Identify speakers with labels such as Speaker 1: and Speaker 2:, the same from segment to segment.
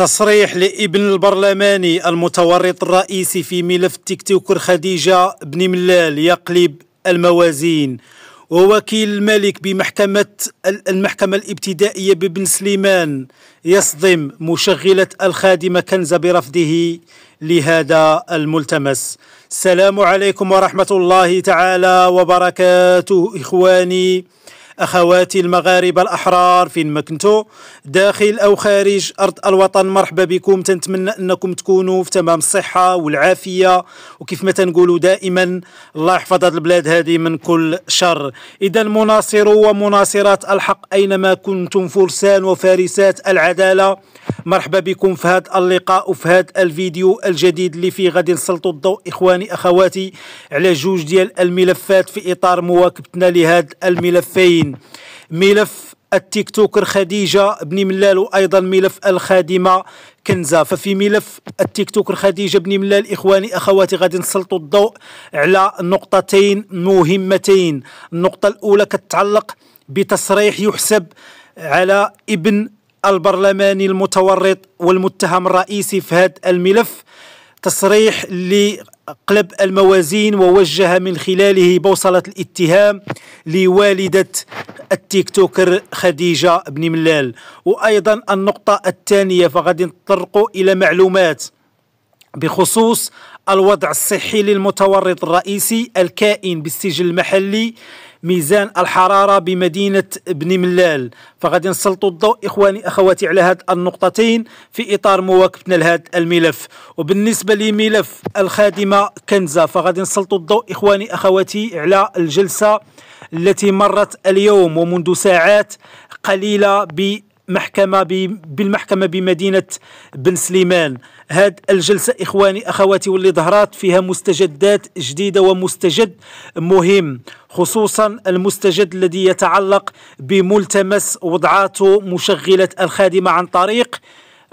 Speaker 1: تصريح لابن البرلماني المتورط الرئيسي في ملف التكتوكر خديجة بن ملال يقلب الموازين ووكيل الملك بمحكمة المحكمة الابتدائية ببن سليمان يصدم مشغلة الخادمة كنزة برفضه لهذا الملتمس السلام عليكم ورحمة الله تعالى وبركاته إخواني أخواتي المغاربة الأحرار فين ما كنتو داخل أو خارج أرض الوطن مرحبا بكم تنتمنى أنكم تكونوا في تمام الصحة والعافية وكيف ما تنقولوا دائما الله يحفظ هذه البلاد هذه من كل شر إذا مناصر ومناصرات الحق أينما كنتم فرسان وفارسات العدالة مرحبا بكم في هذا اللقاء وفي هذا الفيديو الجديد اللي فيه غادي نسلطوا الضوء إخواني أخواتي على جوج ديال الملفات في إطار مواكبتنا لهذا الملفين ملف التيك توكر خديجة بن ملال وأيضا ملف الخادمة كنزة ففي ملف التيك توكر خديجة بن ملال إخواني أخواتي غادي نسلطوا الضوء على نقطتين مهمتين النقطة الأولى كتعلق بتصريح يحسب على ابن البرلماني المتورط والمتهم الرئيسي في هذا الملف تصريح اللي قلب الموازين ووجه من خلاله بوصلة الاتهام لوالدة التيك توكر خديجة بن ملال وأيضا النقطة الثانية فغادي نطرقوا إلى معلومات بخصوص الوضع الصحي للمتورط الرئيسي الكائن بالسجل المحلي ميزان الحرارة بمدينة بن ملال فغادي نسلطوا الضوء إخواني أخواتي على هاد النقطتين في إطار مواكبتنا لهذا الملف وبالنسبة لملف الخادمة كنزة فغادي نسلطوا الضوء إخواني أخواتي على الجلسة التي مرت اليوم ومنذ ساعات قليلة ب محكمة بالمحكمة بمدينة بن سليمان هاد الجلسة إخواني أخواتي واللي ظهرات فيها مستجدات جديدة ومستجد مهم خصوصا المستجد الذي يتعلق بملتمس وضعاته مشغلة الخادمة عن طريق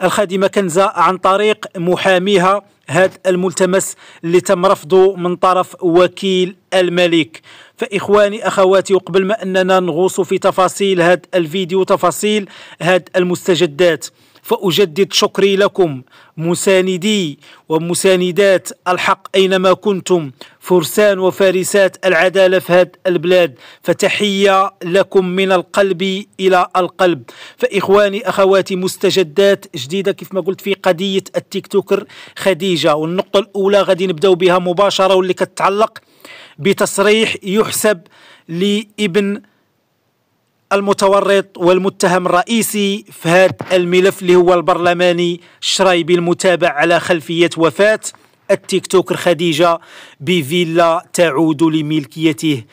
Speaker 1: الخادمة كنزة عن طريق محاميها هذا الملتمس اللي تم رفضه من طرف وكيل الملك فإخواني أخواتي وقبل ما أننا نغوص في تفاصيل هذا الفيديو تفاصيل هذا المستجدات فأجدد شكري لكم مساندي ومساندات الحق أينما كنتم فرسان وفارسات العدالة في هذه البلاد فتحية لكم من القلب إلى القلب فإخواني أخواتي مستجدات جديدة كيف ما قلت في قضية التيك توكر خديجة والنقطة الأولى غادي نبداو بها مباشرة واللي كتتعلق بتصريح يحسب لابن المتورط والمتهم الرئيسي في هذا الملف اللي هو البرلماني الشرايبي المتابع على خلفية وفاة التيك توكر خديجة بفيلا تعود لملكيته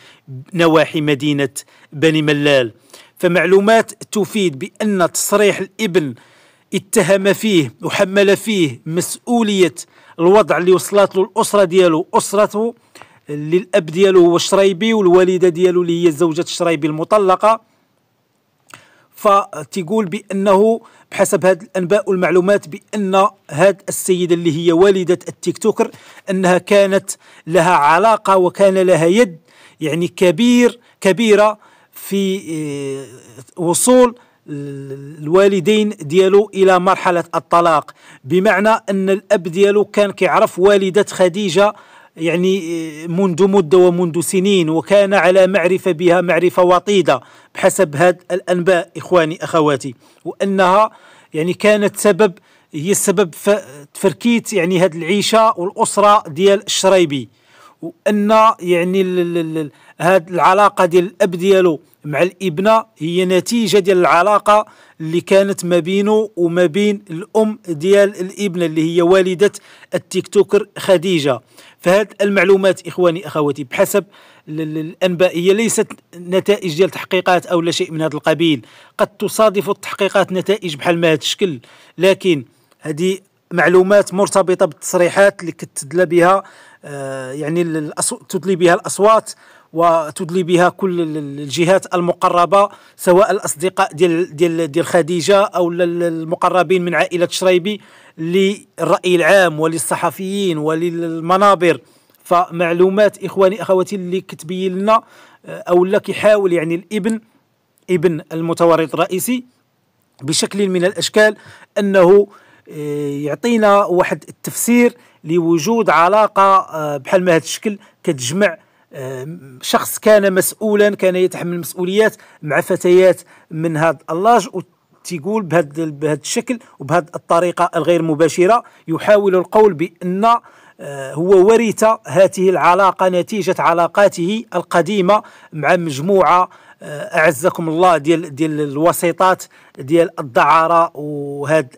Speaker 1: نواحي مدينة بني ملال فمعلومات تفيد بأن تصريح الابن اتهم فيه وحمل فيه مسؤولية الوضع اللي وصلت له الأسرة ديالو أسرته للأب ديالو هو الشرايبي والوالدة ديالو اللي هي زوجة الشرايبي المطلقة فتقول بانه بحسب هذه الانباء والمعلومات بان هذه السيده اللي هي والده التيك توكر انها كانت لها علاقه وكان لها يد يعني كبير كبيره في آه، وصول الوالدين ديالو الى مرحله الطلاق بمعنى ان الاب ديالو كان كيعرف والده خديجه يعني آه، منذ مدة ومنذ سنين وكان على معرفة بها معرفة وطيدة بحسب هذا الأنباء إخواني أخواتي وأنها يعني كانت سبب هي السبب تفركيت يعني هذه العيشة والأسرة ديال الشريبي وأن يعني هذه العلاقة ديال الأب ديالو مع الابنه هي نتيجه ديال العلاقه اللي كانت ما بينه وما بين الام ديال الابنه اللي هي والده التيك توكر خديجه فهاد المعلومات اخواني اخواتي بحسب الانباء هي ليست نتائج ديال تحقيقات او لا شيء من هذا القبيل قد تصادف التحقيقات نتائج بحال ما هذا الشكل لكن هذه معلومات مرتبطه بالتصريحات اللي كتدلى بها آه، يعني تدلي بها الاصوات وتدلي بها كل الجهات المقربه سواء الاصدقاء ديال ديال ديال خديجه او المقربين من عائله شريبي للراي العام وللصحفيين وللمنابر فمعلومات اخواني اخواتي اللي كتبين لنا آه، او اللي كيحاول يعني الابن ابن المتورط الرئيسي بشكل من الاشكال انه آه، يعطينا واحد التفسير لوجود علاقه آه، بحال ما هذا الشكل كتجمع شخص كان مسؤولا كان يتحمل مسؤوليات مع فتيات من هذا اللاج تيقول بهذا بهذا الشكل وبهذه الطريقه الغير مباشره يحاول القول بان آه، هو ورث هذه العلاقه نتيجه علاقاته القديمه مع مجموعه آه، اعزكم الله ديال ديال الوسيطات ديال الدعاره وهذا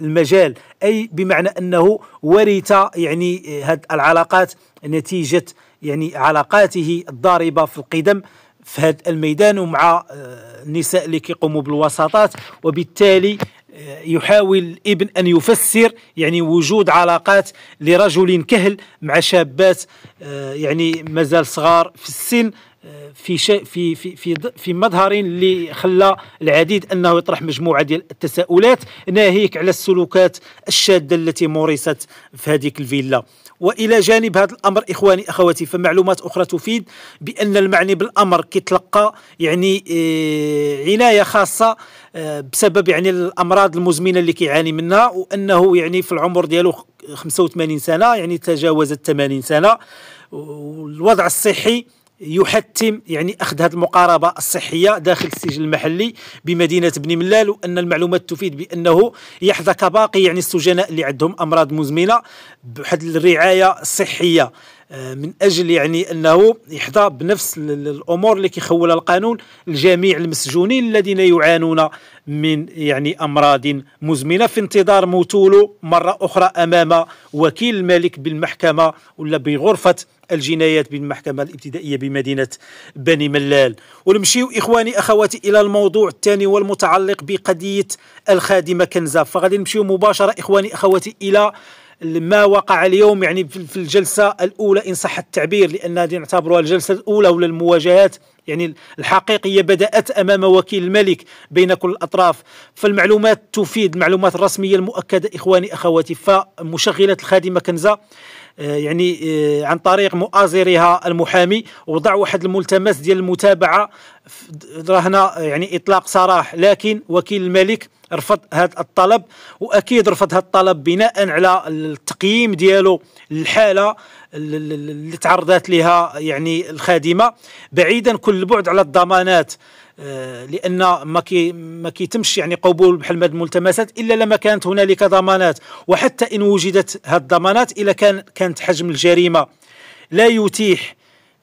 Speaker 1: المجال اي بمعنى انه ورث يعني هذه آه، العلاقات نتيجه يعني علاقاته الضاربه في القدم في هذا الميدان ومع آه، النساء اللي كيقوموا بالوساطات وبالتالي يحاول الابن ان يفسر يعني وجود علاقات لرجل كهل مع شابات يعني مازال صغار في السن في شيء في في في في مظهر اللي خلى العديد انه يطرح مجموعه ديال التساؤلات ناهيك على السلوكات الشاده التي مورست في هذيك الفيلا والى جانب هذا الامر اخواني اخواتي فمعلومات اخرى تفيد بان المعني بالامر كيتلقى يعني آه، عنايه خاصه آه، بسبب يعني الامراض المزمنه اللي كيعاني منها وانه يعني في العمر ديالو 85 سنه يعني تجاوز 80 سنه والوضع الصحي يحتم يعني اخذ هذه المقاربه الصحيه داخل السجن المحلي بمدينه بني ملال وان المعلومات تفيد بانه يحظى كباقي يعني السجناء اللي عندهم امراض مزمنه بواحد الرعايه الصحيه آه، من اجل يعني انه يحظى بنفس الامور اللي كيخولها القانون لجميع المسجونين الذين يعانون من يعني امراض مزمنه في انتظار موتولو مره اخرى امام وكيل الملك بالمحكمه ولا بغرفه الجنايات بالمحكمة الابتدائية بمدينة بني ملال ونمشيو إخواني أخواتي إلى الموضوع الثاني والمتعلق بقضية الخادمة كنزة فغادي نمشيو مباشرة إخواني أخواتي إلى ما وقع اليوم يعني في الجلسه الاولى ان صح التعبير لان هذه نعتبرها الجلسه الاولى ولا المواجهات يعني الحقيقيه بدات امام وكيل الملك بين كل الاطراف فالمعلومات تفيد المعلومات الرسمية المؤكده اخواني اخواتي فمشغله الخادمه كنزه آه، يعني آه، عن طريق مؤازرها المحامي وضع واحد الملتمس ديال المتابعه رهنا آه، يعني اطلاق سراح لكن وكيل الملك رفض هذا الطلب واكيد رفض هذا الطلب بناء على التقييم ديالو للحاله اللي تعرضت لها يعني الخادمه بعيدا كل البعد على الضمانات آه، لان ما كي ما كيتمش يعني قبول بحال هذه الملتمسات الا لما كانت هنالك ضمانات وحتى ان وجدت هذه الضمانات الا كان كانت حجم الجريمه لا يتيح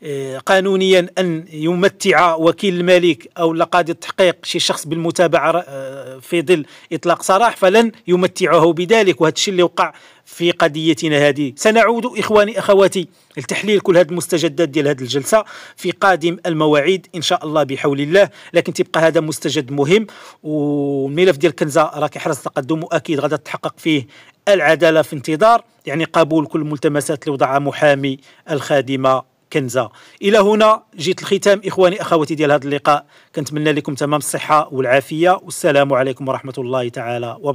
Speaker 1: آه، قانونيا أن يمتع وكيل الملك أو لقاضي التحقيق شي شخص بالمتابعة آه، في ظل إطلاق سراح فلن يمتعه بذلك وهذا الشيء اللي وقع في قضيتنا هذه سنعود إخواني أخواتي لتحليل كل هذه المستجدات ديال هذه الجلسة في قادم المواعيد إن شاء الله بحول الله لكن تبقى هذا مستجد مهم والملف ديال كنزة راه كيحرص تقدم وأكيد غادي تتحقق فيه العدالة في انتظار يعني قبول كل الملتمسات اللي وضعها محامي الخادمة كنزة الى هنا جيت الختام اخواني اخواتي ديال هذا اللقاء كنتمنى لكم تمام الصحه والعافيه والسلام عليكم ورحمه الله تعالى وبركاته